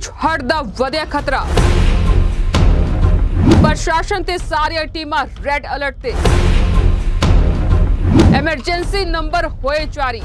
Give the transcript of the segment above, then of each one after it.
ਵਿੱਚ ਹੜ ਦਾ ਵਧਿਆ ਖਤਰਾ ਪ੍ਰਸ਼ਾਸਨ ਤੇ ਸਾਰੀਆਂ ਟੀਮਾਂ ਰੈੱਡ ਅਲਰਟ ਤੇ ਐਮਰਜੈਂਸੀ ਨੰਬਰ ਹੋਏ ਚਾਰੀ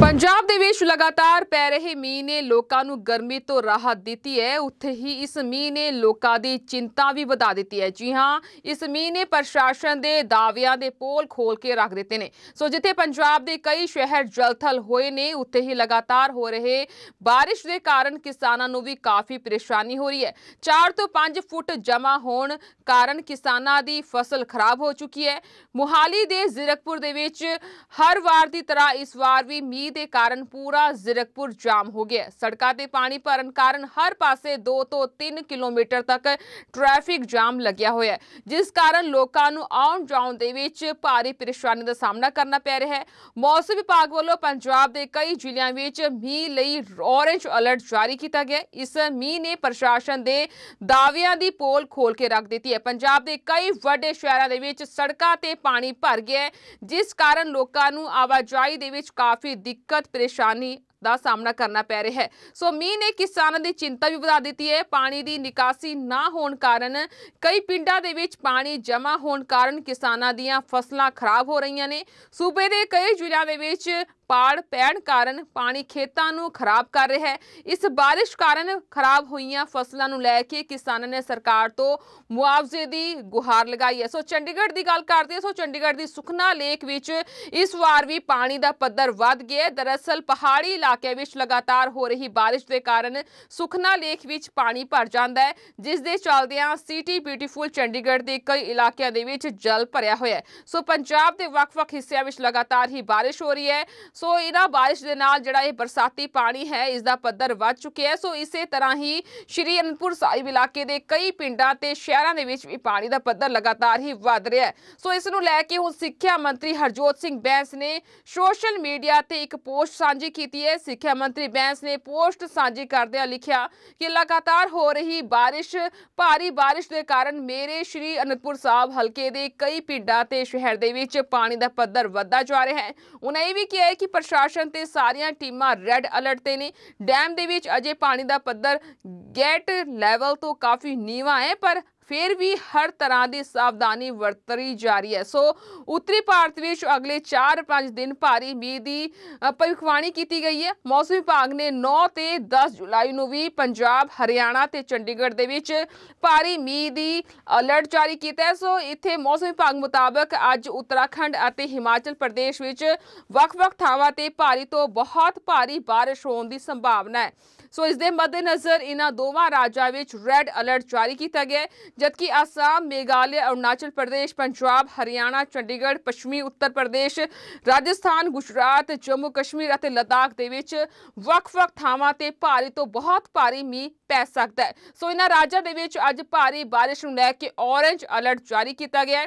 ਪੰਜਾਬ ਦੇ ਵਿੱਚ ਲਗਾਤਾਰ ਪੈ ਰਹੇ ਮੀਂਹ ਨੇ ਲੋਕਾਂ ਨੂੰ ਗਰਮੀ ਤੋਂ ਰਾਹਤ ਦਿੱਤੀ ਹੈ ਉੱਥੇ ਹੀ ਇਸ ਮੀਂਹ ਨੇ ਲੋਕਾਂ ਦੀ ਚਿੰਤਾ ਵੀ ਵਧਾ ਦਿੱਤੀ ਹੈ ਜੀ ਹਾਂ ਇਸ ਮੀਂਹ ਨੇ ਪ੍ਰਸ਼ਾਸਨ ਦੇ ਦਾਅਵਿਆਂ ਦੇ ਪੋਲ ਖੋਲ ਕੇ ਰੱਖ ਦਿੱਤੇ ਨੇ ਸੋ ਜਿੱਥੇ ਪੰਜਾਬ ਦੇ ਕਈ ਸ਼ਹਿਰ ਜਲਥਲ ਹੋਏ ਨੇ ਉੱਥੇ ਹੀ ਲਗਾਤਾਰ ਹੋ ਰਹੇ بارش ਦੇ ਕਾਰਨ ਕਿਸਾਨਾਂ ਨੂੰ ਵੀ ਕਾਫੀ ਪਰੇਸ਼ਾਨੀ ਹੋ ਰਹੀ ਹੈ 4 ਤੋਂ 5 ਫੁੱਟ ਜਮਾ ਹੋਣ ਕਾਰਨ ਕਿਸਾਨਾਂ ਦੀ ਫਸਲ ਖਰਾਬ ਹੋ ਚੁੱਕੀ ਹੈ ਮੁਹਾਲੀ ਦੇ ਜ਼ਿਰਕਪੁਰ ਦੇ ਵਿੱਚ ਹਰ ਵਾਰ ਦੀ ਤਰ੍ਹਾਂ ਇਸ ਵਾਰ ਵੀ ਮੀਂਹ ਮੀਂਹ ਦੇ ਕਾਰਨ ਪੂਰਾ ਜ਼ਿਰਕਪੁਰ ਜਾਮ ਹੋ ਗਿਆ ਸੜਕਾਂ ਤੇ ਪਾਣੀ ਭਰਨ ਕਾਰਨ ਹਰ ਪਾਸੇ 2 ਤੋਂ 3 ਕਿਲੋਮੀਟਰ ਤੱਕ ਟ੍ਰੈਫਿਕ ਜਾਮ ਲੱਗਿਆ ਹੋਇਆ ਜਿਸ ਕਾਰਨ ਲੋਕਾਂ ਨੂੰ ਆਉਣ ਜਾਣ ਦੇ ਵਿੱਚ ਭਾਰੀ ਪਰੇਸ਼ਾਨੀ ਦਾ ਸਾਹਮਣਾ ਕਰਨਾ ਪੈ ਰਿਹਾ ਹੈ ਮੌਸਮ ਵਿਭਾਗ ਵੱਲੋਂ ਪੰਜਾਬ ਦੇ ਕਈ ਜ਼ਿਲ੍ਹਿਆਂ ਵਿੱਚ ਮੀਂਹ ਲਈ ਔਰੇਂਜ ਅਲਰਟ ਜਾਰੀ ਕੀਤਾ ਗਿਆ ਇਸ ਮੀਂਹ ਨੇ ਪ੍ਰਸ਼ਾਸਨ ਦੇ ਦਾਅਵਿਆਂ ਦੀ ਪੋਲ ਖੋਲ ਕੇ ਰੱਖ ਦਿੱਤੀ ਹੈ ਪੰਜਾਬ ਦੇ ਕਈ ਵੱਡੇ ਸ਼ਹਿਰਾਂ ਦੇ ਵਿੱਚ ਸੜਕਾਂ ਤੇ ਪਾਣੀ ਭਰ ਗਿਆ ਜਿਸ ਕਾਰਨ ਲੋਕਾਂ ਨੂੰ ਆਵਾਜਾਈ ਦੇ ਵਿੱਚ ਕਾਫੀ ਦਿੱਕਤ ਪਰੇਸ਼ਾਨੀ ਦਾ ਸਾਹਮਣਾ ਕਰਨਾ ਪੈ ਰਿਹਾ ਹੈ ਸੋ ਮੀਂਹ ਨੇ ਕਿਸਾਨਾਂ ਦੀ ਚਿੰਤਾ ਵੀ ਵਧਾ ਦਿੱਤੀ ਹੈ ਪਾਣੀ ਦੀ ਨਿਕਾਸੀ ਨਾ ਹੋਣ ਕਾਰਨ ਕਈ ਪਿੰਡਾਂ ਦੇ ਵਿੱਚ ਪਾਣੀ ਜਮ੍ਹਾਂ ਹੋਣ ਕਾਰਨ ਕਿਸਾਨਾਂ ਦੀਆਂ ਫਸਲਾਂ ਖਰਾਬ ਹੋ ਰਹੀਆਂ ਨੇ ਸੂਬੇ ਦੇ ਕਈ ਜ਼ਿਲ੍ਹਿਆਂ ਦੇ ਵਿੱਚ ਪਾੜ ਪੈਣ ਕਾਰਨ ਪਾਣੀ ਖੇਤਾਂ ਨੂੰ ਖਰਾਬ ਕਰ ਰਿਹਾ ਹੈ ਇਸ بارش ਕਾਰਨ ਖਰਾਬ ਹੋਈਆਂ ਫਸਲਾਂ ਨੂੰ ਲੈ ਕੇ ਕਿਸਾਨਾਂ ਨੇ ਸਰਕਾਰ ਤੋਂ ਮੁਆਵਜ਼ੇ ਦੀ ਗੁਹਾਰ ਲਗਾਈ ਹੈ ਸੋ ਚੰਡੀਗੜ੍ਹ ਦੀ ਗੱਲ ਕਰਦੇ ਹਾਂ ਸੋ ਚੰਡੀਗੜ੍ਹ ਦੀ ਸੁਖਨਾ ਲੇਕ ਵਿੱਚ ਇਸ ਵਾਰ ਵੀ ਪਾਣੀ ਦਾ ਪੱਧਰ ਵੱਧ ਗਿਆ ਦਰਅਸਲ ਪਹਾੜੀ ਇਲਾਕੇ ਵਿੱਚ ਲਗਾਤਾਰ ਹੋ ਰਹੀ بارش ਦੇ ਕਾਰਨ ਸੁਖਨਾ ਲੇਕ ਵਿੱਚ ਪਾਣੀ ਭਰ ਜਾਂਦਾ ਹੈ ਜਿਸ ਦੇ ਚੱਲਦਿਆਂ ਸਿਟੀ ਬਿਊਟੀਫੁਲ ਚੰਡੀਗੜ੍ਹ ਦੇ ਕਈ ਇਲਾਕਿਆਂ ਦੇ ਵਿੱਚ ਜਲ ਭਰਿਆ ਹੋਇਆ ਹੈ ਸੋ ਪੰਜਾਬ ਦੇ ਵੱਖ-ਵੱਖ ਹਿੱਸਿਆਂ ਵਿੱਚ ਲਗਾਤਾਰ ਹੀ بارش ਹੋ ਰਹੀ ਹੈ ਸੋ ਇਹਨਾਂ ਬਾਰਿਸ਼ ਦੇ ਨਾਲ ਜਿਹੜਾ ਇਹ ਬਰਸਾਤੀ ਪਾਣੀ ਹੈ ਇਸ ਦਾ ਪੱਧਰ ਵੱਧ ਚੁੱਕਿਆ ਹੈ ਸੋ ਇਸੇ ਤਰ੍ਹਾਂ ਹੀ ਸ਼੍ਰੀ ਅਨੰਦਪੁਰ ਸਾਹਿਬ ਇਲਾਕੇ ਦੇ ਕਈ ਪਿੰਡਾਂ ਤੇ ਸ਼ਹਿਰਾਂ ਦੇ ਵਿੱਚ ਵੀ ਪਾਣੀ ਦਾ ਪੱਧਰ ਲਗਾਤਾਰ ਹੀ ਵੱਧ ਰਿਹਾ ਹੈ ਸੋ ਇਸ ਨੂੰ ਲੈ ਕੇ ਹੁਣ ਸਿੱਖਿਆ ਮੰਤਰੀ ਹਰਜੋਤ ਸਿੰਘ ਬੈਂਸ ਨੇ ਸੋਸ਼ਲ ਮੀਡੀਆ ਤੇ ਇੱਕ ਪੋਸਟ ਸਾਂਝੀ ਕੀਤੀ ਹੈ ਸਿੱਖਿਆ ਮੰਤਰੀ ਬੈਂਸ ਨੇ ਪੋਸਟ ਸਾਂਝੀ ਕਰਦਿਆਂ ਲਿਖਿਆ ਕਿ ਲਗਾਤਾਰ ਹੋ ਰਹੀ ਬਾਰਿਸ਼ ਭਾਰੀ ਬਾਰਿਸ਼ ਦੇ ਕਾਰਨ ਮੇਰੇ ਸ਼੍ਰੀ ਅਨੰਦਪੁਰ ਸਾਹਿਬ ਹਲਕੇ ਦੇ ਕਈ ਪਿੰਡਾਂ ਤੇ ਸ਼ਹਿਰ ਦੇ ਵਿੱਚ ਪਾਣੀ ਦਾ ਪੱਧਰ ਵੱਧਦਾ ਜਾ ਰਿਹਾ ਹੈ ਉਹਨਾਂ ਇਹ ਵੀ ਕਿਹਾ ਹੈ ਕਿ ਕਿ ਪ੍ਰਸ਼ਾਸਨ ਤੇ ਸਾਰੀਆਂ ਟੀਮਾਂ ਰੈੱਡ ਅਲਰਟ ਤੇ ਨੇ ਡੈਮ ਦੇ ਵਿੱਚ ਅਜੇ ਪਾਣੀ ਦਾ ਪੱਧਰ ਗੈਟ ਲੈਵਲ ਤੋਂ ਕਾਫੀ ਨੀਵਾ ਹੈ ਪਰ ਫਿਰ ਵੀ ਹਰ ਤਰ੍ਹਾਂ ਦੀ ਸਾਵਧਾਨੀ ਵਰਤਰੀ ਜਾ ਰਹੀ ਹੈ ਸੋ ਉੱਤਰੀ ਭਾਰਤ ਵਿੱਚ ਅਗਲੇ 4-5 ਦਿਨ ਭਾਰੀ ਮੀਂਹ ਦੀ ਭਵਿੱਖਬਾਣੀ ਕੀਤੀ ਗਈ ਹੈ ਮੌਸਮ ਵਿਭਾਗ ਨੇ 9 ਤੇ 10 ਜੁਲਾਈ ਨੂੰ ਵੀ ਪੰਜਾਬ ਹਰਿਆਣਾ ਤੇ ਚੰਡੀਗੜ੍ਹ ਦੇ ਵਿੱਚ ਭਾਰੀ ਮੀਂਹ ਦੀ ਅਲਰਟ ਜਾਰੀ ਕੀਤਾ ਹੈ ਸੋ ਇੱਥੇ ਮੌਸਮ ਵਿਭਾਗ ਮੁਤਾਬਕ ਅੱਜ ਉੱਤਰਾਖੰਡ ਅਤੇ ਹਿਮਾਚਲ ਪ੍ਰਦੇਸ਼ ਵਿੱਚ ਵੱਖ-ਵੱਖ ਥਾਵਾਂ ਤੇ ਭਾਰੀ ਤੋਂ ਬਹੁਤ ਭਾਰੀ ਬਾਰਿਸ਼ ਹੋਣ ਦੀ ਸੰਭਾਵਨਾ ਹੈ ਸੋ ਇਸ ਦੇ ਮੱਦੇਨਜ਼ਰ ਇਹਨਾਂ ਦੋਵਾਂ ਰਾਜਾਂ ਵਿੱਚ ਰੈੱਡ ਅਲਰਟ ਜਾਰੀ ਕੀਤਾ ਗਿਆ ਜਦਕਿ ਆਸਾਮ ਮੇਘਾਲਿਆ ਅਰੁਣਾਚਲ ਪ੍ਰਦੇਸ਼ ਪੰਜਾਬ ਹਰਿਆਣਾ ਚੰਡੀਗੜ੍ਹ ਪੱਛਮੀ ਉੱਤਰ ਪ੍ਰਦੇਸ਼ ਰਾਜਸਥਾਨ ਗੁਜਰਾਤ ਜੰਮੂ ਕਸ਼ਮੀਰ ਅਤੇ ਲਦਾਖ ਦੇ ਵਿੱਚ ਵੱਖ-ਵੱਖ ਥਾਵਾਂ ਤੇ ਭਾਰੀ ਤੋਂ ਬਹੁਤ ਭਾਰੀ ਮੀਂਹ ਪੈ ਸਕਦਾ ਹੈ ਸੋ ਇਹਨਾਂ ਰਾਜਾਂ ਦੇ ਵਿੱਚ ਅੱਜ ਭਾਰੀ بارش ਨੂੰ ਲੈ ਕੇ ਔਰੇਂਜ ਅਲਰਟ ਜਾਰੀ ਕੀਤਾ ਗਿਆ ਹੈ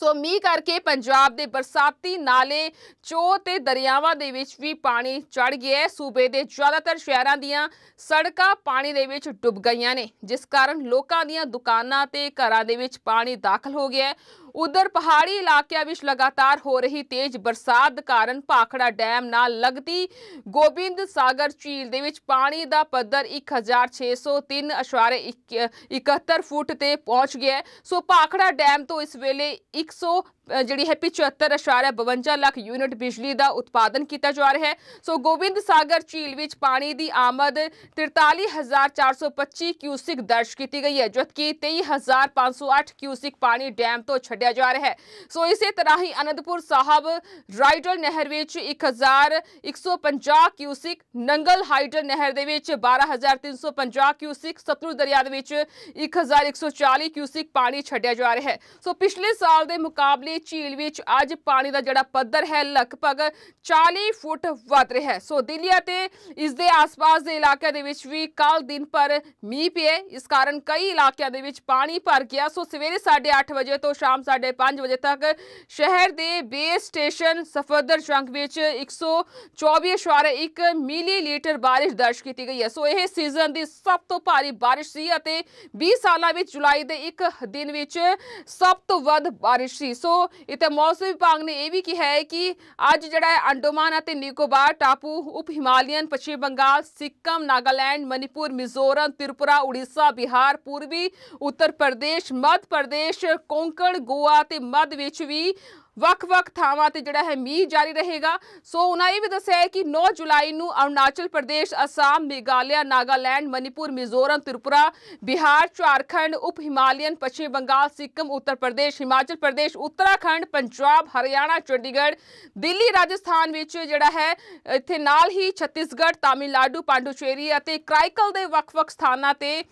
ਸੋ ਮੀ ਕਰਕੇ ਪੰਜਾਬ ਦੇ ਬਰਸਾਤੀ ਨਾਲੇ ਚੋ ਤੇ ਦਰਿਆਵਾਂ ਦੇ ਵਿੱਚ ਵੀ ਪਾਣੀ ਚੜ ਗਿਆ ਹੈ ਸੂਬੇ ਦੇ ਜ਼ਿਆਦਾਤਰ ਸ਼ਹਿਰਾਂ ਦੀਆਂ ਸੜਕਾਂ ਪਾਣੀ ਦੇ ਵਿੱਚ ਡੁੱਬ ਗਈਆਂ ਨੇ ਜਿਸ ਕਾਰਨ ਲੋਕਾਂ ਦੀਆਂ ਦੁਕਾਨਾਂ ਤੇ ਘਰਾਂ ਦੇ ਵਿੱਚ ਪਾਣੀ ਦਾਖਲ ਹੋ ਗਿਆ ਹੈ ਉਧਰ ਪਹਾੜੀ ਇਲਾਕਿਆਂ ਵਿੱਚ ਲਗਾਤਾਰ ਹੋ ਰਹੀ ਤੇਜ਼ ਬਰਸਾਤ ਕਾਰਨ ਭਾਖੜਾ ਡੈਮ ਨਾਲ ਲੱਗਦੀ ਗੋਬਿੰਦ ਸਾਗਰ ਝੀਲ ਦੇ ਵਿੱਚ ਪਾਣੀ ਦਾ ਪੱਧਰ 1603.71 ਫੁੱਟ ਤੇ ਪਹੁੰਚ ਗਿਆ ਸੋ ਭਾਖੜਾ ਡੈਮ ਤੋਂ ਇਸ ਵੇਲੇ 100 ਜਿਹੜੀ ਹੈ 75.52 ਲੱਖ ਯੂਨਿਟ ਬਿਜਲੀ ਦਾ ਉਤਪਾਦਨ ਕੀਤਾ ਜਾ ਰਿਹਾ ਹੈ ਸੋ ਗੋਬਿੰਦ ਸਾਗਰ ਝੀਲ ਵਿੱਚ ਪਾਣੀ ਦੀ ਆਮਦ 43425 ਕਿਊਸਿਕ ਦਰਜ ਕੀਤੀ ਗਈ ਹੈ ਜਦਕਿ 23508 ਕਿਊਸਿਕ ਪਾਣੀ ਡੈਮ ਤੋਂ ਛੱਡਿਆ ਜਾ ਰਿਹਾ ਹੈ ਸੋ ਇਸੇ ਤਰ੍ਹਾਂ ਹੀ ਅਨੰਦਪੁਰ ਸਾਹਿਬ ਰਾਈਡਲ ਨਹਿਰ ਵਿੱਚ 1150 ਕਿਊਸਿਕ ਨੰਗਲ ਹਾਈਡਲ ਨਹਿਰ ਦੇ ਵਿੱਚ 12350 ਕਿਊਸਿਕ ਸਤਲੁਜ ਦਰਿਆ ਦੇ ਵਿੱਚ 1140 ਕਿਊਸਿਕ ਪਾਣੀ ਛੱਡਿਆ ਜਾ ਰਿਹਾ ਹੈ ਸੋ ਪਿਛਲੇ ਸਾਲ ਦੇ ਮੁਕਾਬਲੇ ਦੀ ਝੀਲ ਵਿੱਚ ਅੱਜ ਪਾਣੀ ਦਾ ਜਿਹੜਾ ਪੱਧਰ ਹੈ ਲਗਭਗ 40 ਫੁੱਟ ਵੱਧ ਰਿਹਾ ਹੈ ਸੋ ਦਿੱਲੀ ਅਤੇ ਇਸ ਦੇ ਆਸ-ਪਾਸ ਦੇ ਇਲਾਕਿਆਂ ਦੇ ਵਿੱਚ ਵੀ ਕੱਲ ਦਿਨ ਪਰ ਮੀਂਹ ਪਿਆ ਇਸ ਕਾਰਨ ਕਈ ਇਲਾਕਿਆਂ ਦੇ ਵਿੱਚ ਪਾਣੀ ਭਰ ਗਿਆ ਸੋ ਸਵੇਰੇ 8:30 ਵਜੇ ਤੋਂ ਸ਼ਾਮ 5:30 ਵਜੇ ਤੱਕ ਸ਼ਹਿਰ ਦੇ ਬੇਸ ਸਟੇਸ਼ਨ ਸਫਦਰ ਜੰਗ ਵਿੱਚ 124.1 ਮਿਲੀਲੀਟਰ ਬਾਰਿਸ਼ ਦਰਜ ਕੀਤੀ ਗਈ ਹੈ ਸੋ ਇਹ ਸੀਜ਼ਨ ਦੀ ਸਭ ਤੋਂ ਭਾਰੀ ਬਾਰਿਸ਼ ਸੀ ਅਤੇ 20 ਸਾਲਾਂ ਵਿੱਚ ਜੁਲਾਈ ਦੇ ਇੱਕ ਦਿਨ ਵਿੱਚ ਸਭ ਤੋਂ ਵੱਧ ਬਾਰਿਸ਼ ਸੀ ਸੋ ਇਥੇ ਮੌਸਮ ਵਿਭਾਗ ਨੇ ਇਹ ਵੀ ਕਿਹਾ ਹੈ ਕਿ ਅੱਜ ਜਿਹੜਾ ਹੈ ਅੰਡੋਮਾਨ ਅਤੇ ਨਿਕੋਬਾਰ ਟਾਪੂ ਉਪ ਹਿਮਾਲੀਅਨ ਪੱਛਮੀ ਬੰਗਾਲ ਸਿੱਕਮ ਨਾਗਾਲੈਂਡ ਮਨੀਪੁਰ ਮਿਜ਼ੋਰਮ ਤ੍ਰਿਪੁਰਾ ਉੜੀਸਾ ਬਿਹਾਰ ਪੂਰਬੀ ਉੱਤਰ ਪ੍ਰਦੇਸ਼ ਮੱਧ ਪ੍ਰਦੇਸ਼ ਕੋਂਕਣ ਗੋਆ ਤੇ ਮੱਧ ਵਿੱਚ ਵੀ ਵੱਖ-ਵੱਖ ਥਾਵਾਂ ਤੇ ਜਿਹੜਾ ਹੈ ਮੀਂਹ ਜਾਰੀ ਰਹੇਗਾ ਸੋ ਉਹਨਾਂ ਇਹ ਵੀ ਦੱਸਿਆ ਹੈ ਕਿ 9 ਜੁਲਾਈ ਨੂੰ ਅਰੁਣਾਚਲ ਪ੍ਰਦੇਸ਼ ਅਸਾਮ ਮੇਘਾਲਿਆ ਨਾਗਾਲੈਂਡ ਮਨੀਪੁਰ ਮਿਜ਼ੋਰਮ ਤ੍ਰਿਪੁਰਾ ਬਿਹਾਰ ਝਾਰਖੰਡ ਉਪ ਹਿਮਾਲੀਅਨ ਪੱਛਮੀ ਬੰਗਾਲ ਸਿੱਕਮ ਉੱਤਰ ਪ੍ਰਦੇਸ਼ ਹਿਮਾਚਲ ਪ੍ਰਦੇਸ਼ ਉੱਤਰਾਖੰਡ ਪੰਜਾਬ ਹਰਿਆਣਾ ਚੰਡੀਗੜ੍ਹ ਦਿੱਲੀ ਰਾਜਸਥਾਨ ਵਿੱਚ ਜਿਹੜਾ ਹੈ ਇੱਥੇ ਨਾਲ ਹੀ ਛੱਤੀਸਗੜ੍ਹ ਤਾਮਿਲਨਾਡੂ ਪਾਂਡੂਚੇਰੀ ਅਤੇ ਕ੍ਰਾਈਕਲ ਦੇ ਵੱਖ-ਵੱਖ ਸਥਾਨਾਂ ਤੇ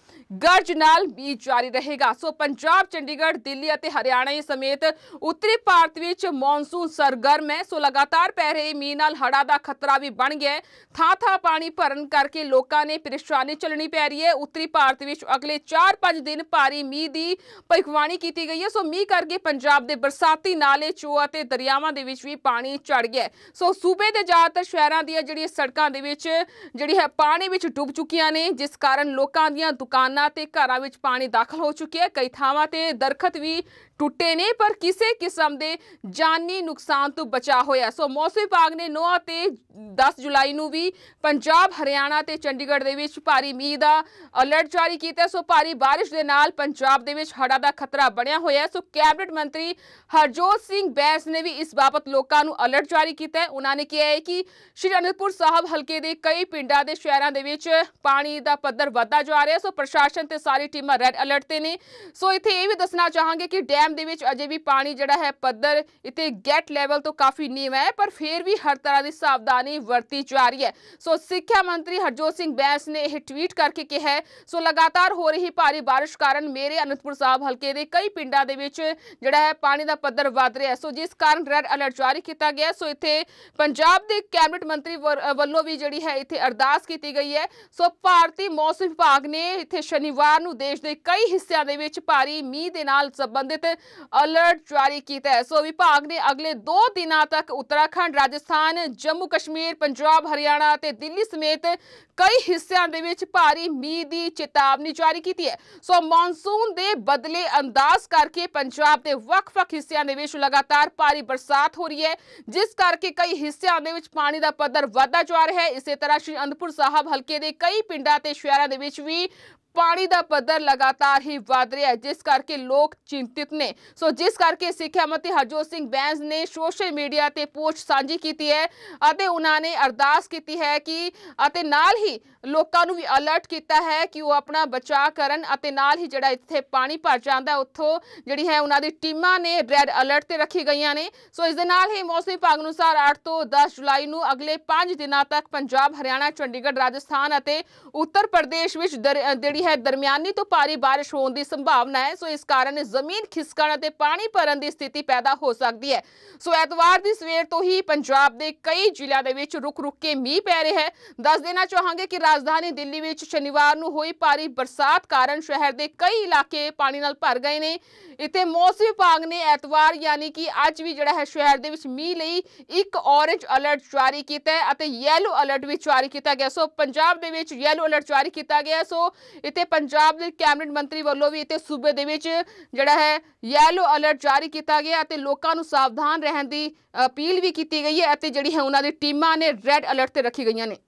ਗਰਜ ਨਾਲ ਵੀ ਜਾਰੀ ਰਹੇਗਾ ਸੋ ਪੰਜਾਬ ਚੰਡੀਗੜ੍ਹ ਦਿੱਲੀ ਅਤੇ ਹਰਿਆਣਾ ਸਮੇਤ ਉੱਤਰੀ ਭਾਰਤ ਵਿੱਚ ਮੌਨਸੂਨ ਸਰਗਰਮ ਹੈ ਸੋ ਲਗਾਤਾਰ ਪੈ ਰਹੇ ਮੀਂਹ ਨਾਲ ਹੜਾ ਦਾ ਖਤਰਾ ਵੀ ਬਣ ਗਿਆ ਥਾਂ-ਥਾਂ ਪਾਣੀ ਭਰਨ ਕਰਕੇ ਲੋਕਾਂ ਨੇ ਪਰੇਸ਼ਾਨੀ ਚੱਲਣੀ ਪੈ ਰਹੀ ਹੈ ਉੱਤਰੀ ਭਾਰਤ ਵਿੱਚ ਅਗਲੇ 4-5 ਦਿਨ ਭਾਰੀ ਮੀਂਹ ਦੀ ਭਵਿੱਖਬਾਣੀ ਕੀਤੀ ਗਈ ਹੈ ਸੋ ਮੀਂਹ ਕਰਕੇ ਪੰਜਾਬ ਦੇ ਬਰਸਾਤੀ ਨਾਲੇ ਚੋ ਅਤੇ ਦਰਿਆਵਾਂ ਦੇ ਵਿੱਚ ਵੀ ਪਾਣੀ ਚੜ ਗਿਆ ਸੋ ਸੂਬੇ ਦੇ ਜ਼ਿਆਦਾਤਰ ਸ਼ਹਿਰਾਂ ਦੀਆਂ ਜਿਹੜੀਆਂ ਸੜਕਾਂ ਦੇ ਵਿੱਚ ਜਿਹੜੀ ਹੈ ਪਾਣੀ ਵਿੱਚ ਡੁੱਬ ਚੁੱਕੀਆਂ ਨੇ ਜਿਸ ਕਾਰਨ ਲੋਕਾਂ ਦੀਆਂ ਦੁਕਾਨਾਂ ਦੁਕਾਨਾਂ ਤੇ ਘਰਾਂ ਵਿੱਚ ਪਾਣੀ ਦਾਖਲ ਹੋ ਚੁੱਕਿਆ ਹੈ ਕਈ ਥਾਵਾਂ ਤੇ ਦਰਖਤ ਵੀ ਟੁੱਟੇ ਨੇ ਪਰ ਕਿਸੇ ਕਿਸਮ ਦੇ ਜਾਨੀ ਨੁਕਸਾਨ ਤੋਂ ਬਚਾ ਹੋਇਆ ਸੋ ਮੌਸਮ ਵਿਭਾਗ ਨੇ 9 ਤੇ 10 ਜੁਲਾਈ ਨੂੰ ਵੀ ਪੰਜਾਬ ਹਰਿਆਣਾ ਤੇ ਚੰਡੀਗੜ੍ਹ ਦੇ ਵਿੱਚ ਭਾਰੀ ਮੀਂਹ ਦਾ ਅਲਰਟ ਜਾਰੀ ਕੀਤਾ ਸੋ ਭਾਰੀ بارش ਦੇ ਨਾਲ ਪੰਜਾਬ ਦੇ ਵਿੱਚ ਹੜਾ ਦਾ ਖਤਰਾ ਬਣਿਆ ਹੋਇਆ ਸੋ ਕੈਬਨਿਟ ਮੰਤਰੀ ਹਰਜੋਤ ਸਿੰਘ ਬੈਂਸ ਨੇ ਵੀ ਇਸ ਬਾਬਤ ਲੋਕਾਂ ਨੂੰ ਅਲਰਟ ਜਾਰੀ ਕੀਤਾ ਉਹਨਾਂ ਨੇ ਕਿਹਾ ਹੈ ਕਿ ਸ਼੍ਰੀ ਅਨੰਦਪੁਰ ਸਾਹਿਬ ਹਲਕੇ ਦੇ ਕਈ ਪਿੰਡਾਂ ਦੇ ਸ਼ਹਿਰਾਂ ਦੇ ਵਿੱਚ ਪਾਣੀ ਦਾ ਪੱਧਰ ਵਧਦਾ ਜਾ ਰਿਹਾ ਸੋ ਪ੍ਰਸ਼ਾਸਨ ਤੇ ਸਾਰੀ ਟੀਮਾਂ ਰੈੱਡ ਅਲਰਟ ਤੇ ਨੇ ਸੋ ਇੱਥੇ ਇਹ ਵੀ ਦੱਸਣਾ ਚਾਹਾਂਗੇ ਕਿ ਡੈਮ ਡੈਮ ਦੇ ਵਿੱਚ ਅਜੇ ਵੀ ਪਾਣੀ ਜਿਹੜਾ ਹੈ ਪੱਧਰ ਇੱਥੇ ਗੈਟ ਲੈਵਲ ਤੋਂ ਕਾਫੀ ਨੀਵਾ ਹੈ ਪਰ ਫਿਰ ਵੀ ਹਰ ਤਰ੍ਹਾਂ ਦੀ ਸਾਵਧਾਨੀ ਵਰਤੀ ਜਾ ਰਹੀ ਹੈ ਸੋ ਸਿੱਖਿਆ ਮੰਤਰੀ ਹਰਜੋਤ ਸਿੰਘ ਬੈਂਸ ਨੇ ਇਹ ਟਵੀਟ ਕਰਕੇ ਕਿਹਾ ਹੈ ਸੋ ਲਗਾਤਾਰ ਹੋ ਰਹੀ ਭਾਰੀ ਬਾਰਿਸ਼ ਕਾਰਨ ਮੇਰੇ ਅਨੰਦਪੁਰ ਸਾਹਿਬ ਹਲਕੇ ਦੇ ਕਈ ਪਿੰਡਾਂ ਦੇ ਵਿੱਚ ਜਿਹੜਾ ਹੈ ਪਾਣੀ ਦਾ ਪੱਧਰ ਵਧ ਰਿਹਾ ਸੋ ਜਿਸ ਕਾਰਨ ਰੈਡ ਅਲਰਟ ਜਾਰੀ ਕੀਤਾ ਗਿਆ ਸੋ ਇੱਥੇ ਪੰਜਾਬ ਦੇ ਕੈਬਨਿਟ ਮੰਤਰੀ ਵੱਲੋਂ ਵੀ ਜਿਹੜੀ ਹੈ ਇੱਥੇ ਅਰਦਾਸ ਕੀਤੀ ਗਈ ਹੈ ਸੋ ਭਾਰਤੀ ਮੌਸਮ ਵਿਭਾਗ ਨੇ ਇੱਥੇ ਸ਼ਨੀਵਾਰ ਨੂੰ ਦੇਸ਼ ਦੇ ਕਈ ਹਿੱਸਿਆਂ ਦੇ ਵਿੱਚ ਭਾਰੀ ਮੀਂਹ ਦੇ ਨਾਲ ਸੰਬੰਧਿਤ ਅਲਰਟ ਜਾਰੀ ਕੀਤਾ ਹੈ ਸੋ ਵਿਭਾਗ ਨੇ ਅਗਲੇ 2 ਦਿਨਾਂ ਤੱਕ ਉੱਤਰਾਖੰਡ ਰਾਜਸਥਾਨ ਜੰਮੂ ਕਸ਼ਮੀਰ ਪੰਜਾਬ ਹਰਿਆਣਾ ਤੇ ਦਿੱਲੀ ਸਮੇਤ ਕਈ ਹਿੱਸਿਆਂ ਦੇ ਵਿੱਚ ਭਾਰੀ ਮੀਂਹ ਦੀ ਚੇਤਾਵਨੀ ਜਾਰੀ ਕੀਤੀ ਹੈ ਸੋ ਮੌਨਸੂਨ ਦੇ ਬਦਲੇ ਅੰਦਾਜ਼ ਕਰਕੇ ਪੰਜਾਬ ਦੇ ਵੱਖ-ਵੱਖ ਹਿੱਸਿਆਂ ਦੇ ਵਿੱਚ ਲਗਾਤਾਰ ਭਾਰੀ ਬਰਸਾਤ ਹੋ ਰਹੀ ਹੈ ਜਿਸ ਕਰਕੇ ਕਈ ਹਿੱਸਿਆਂ ਦੇ ਵਿੱਚ ਪਾਣੀ ਦਾ ਪੱਧਰ ਵਧਦਾ ਜਾ ਰਿਹਾ ਹੈ ਇਸੇ ਤਰ੍ਹਾਂ ਸ਼੍ਰੀ ਅੰਦਪੁਰ ਸਾਹਿਬ ਹਲਕੇ ਦੇ ਕਈ ਪਿੰਡਾਂ ਤੇ ਸ਼ਹਿਰਾਂ ਦੇ ਵਿੱਚ ਵੀ ਪਾਣੀ ਦਾ ਪੱਧਰ ਲਗਾਤਾਰ ਹੀ ਵਧ ਰਿਹਾ ਹੈ ਜਿਸ ਕਰਕੇ ਲੋਕ ਚਿੰਤਿਤ ਨੇ ਸੋ ਜਿਸ ਕਰਕੇ ਸਿੱਖਿਆ ਮੰਤਰੀ ਹਰਜੋਤ ਸਿੰਘ ਬੈਂਸ ਨੇ ਸੋਸ਼ਲ ਮੀਡੀਆ ਤੇ ਪੋਸਟ ਸਾਂਝੀ ਕੀਤੀ ਹੈ ਅਤੇ ਉਹਨਾਂ ਨੇ ਅਰਦਾਸ ਕੀਤੀ ਹੈ ਕਿ ਅਤੇ ਨਾਲ ਹੀ ਲੋਕਾਂ ਨੂੰ ਵੀ ਅਲਰਟ ਕੀਤਾ ਹੈ ਕਿ ਉਹ ਆਪਣਾ ਬਚਾਅ ਕਰਨ ਅਤੇ ਨਾਲ ਹੀ ਜਿਹੜਾ ਇੱਥੇ ਪਾਣੀ ਭਰ ਜਾਂਦਾ ਉੱਥੋਂ ਜਿਹੜੀ ਹੈ ਉਹਨਾਂ ਦੀ ਟੀਮਾਂ ਨੇ ਰੈੱਡ ਅਲਰਟ ਤੇ ਰੱਖੀ ਗਈਆਂ ਨੇ ਸੋ ਇਸ ਦੇ ਨਾਲ ਹੀ ਮੌਸਮ ਵਿਭਾਗ ਅਨੁਸਾਰ 8 ਤੋਂ 10 ਜੁਲਾਈ ਨੂੰ ਅਗਲੇ 5 ਦਿਨਾਂ ਤੱਕ ਪੰਜਾਬ ਹਰਿਆਣਾ ਚੰਡੀਗੜ੍ਹ ਰਾਜਸਥਾਨ ਅਤੇ ਉੱਤਰ ਪ੍ਰਦੇਸ਼ ਵਿੱਚ ਜਿਹੜੀ ਹੈ ਦਰਮਿਆਨੀ ਤੋਂ ਭਾਰੀ بارش ਹੋਣ ਦੀ ਸੰਭਾਵਨਾ ਹੈ ਸੋ ਇਸ ਕਾਰਨ ਜ਼ਮੀਨ ਖਿਸਕਣ ਅਤੇ ਪਾਣੀ ਭਰਨ ਦੀ ਸਥਿਤੀ ਪੈਦਾ ਹੋ ਸਕਦੀ ਹੈ ਸੋ ਐਤਵਾਰ ਦੀ ਸਵੇਰ ਤੋਂ ਹੀ ਪੰਜਾਬ ਦੇ ਕਈ ਜ਼ਿਲ੍ਹਿਆਂ ਦੇ ਵਿੱਚ ਰੁਕ-ਰੁਕ ਕੇ ਮੀਂਹ ਪੈ ਰਿਹਾ ਹੈ ਦੱਸ ਦੇਣਾ ਚਾਹਾਂਗੇ ਕਿ ਰਾਜਧਾਨੀ ਦਿੱਲੀ ਵਿੱਚ ਸ਼ਨੀਵਾਰ ਨੂੰ ਹੋਈ ਭਾਰੀ ਬਰਸਾਤ ਕਾਰਨ ਸ਼ਹਿਰ ਦੇ ਕਈ ਇਲਾਕੇ ਪਾਣੀ ਨਾਲ ਭਰ ਗਏ ਨੇ ਇੱਥੇ ਮੌਸਮ ਵਿਭਾਗ ਨੇ ਐਤਵਾਰ ਯਾਨੀ ਕਿ ਅੱਜ ਵੀ ਜਿਹੜਾ ਹੈ ਸ਼ਹਿਰ ਦੇ ਵਿੱਚ ਮੀਂਹ ਲਈ ਇੱਕ ਔਰੇਂਜ ਅਲਰਟ ਜਾਰੀ ਕੀਤਾ ਹੈ ਅਤੇ ਯੈਲੋ ਅਲਰਟ ਵੀ ਜਾਰੀ ਕੀਤਾ ਗਿਆ ਸੋ ਪੰਜਾਬ ਦੇ ਵਿੱਚ ਯੈਲੋ ਅਲਰਟ ਜਾਰੀ ਕੀਤਾ ਗਿਆ ਸੋ ਇੱਥੇ ਪੰਜਾਬ ਦੇ ਕੈਬਨਿਟ ਮੰਤਰੀ ਵੱਲੋਂ ਵੀ ਇੱਥੇ ਸੂਬੇ ਦੇ ਵਿੱਚ ਜਿਹੜਾ ਹੈ ਯੈਲੋ ਅਲਰਟ ਜਾਰੀ ਕੀਤਾ ਗਿਆ ਅਤੇ ਲੋਕਾਂ ਨੂੰ ਸਾਵਧਾਨ ਰਹਿਣ ਦੀ ਅਪੀਲ ਵੀ ਕੀਤੀ ਗਈ ਹੈ ਅਤੇ ਜਿਹੜੀ ਹੈ ਉਹਨਾਂ ਦੀ ਟੀਮਾਂ ਨੇ ਰੈੱਡ ਅਲਰਟ ਤੇ ਰੱਖੀ ਗਈਆਂ ਨੇ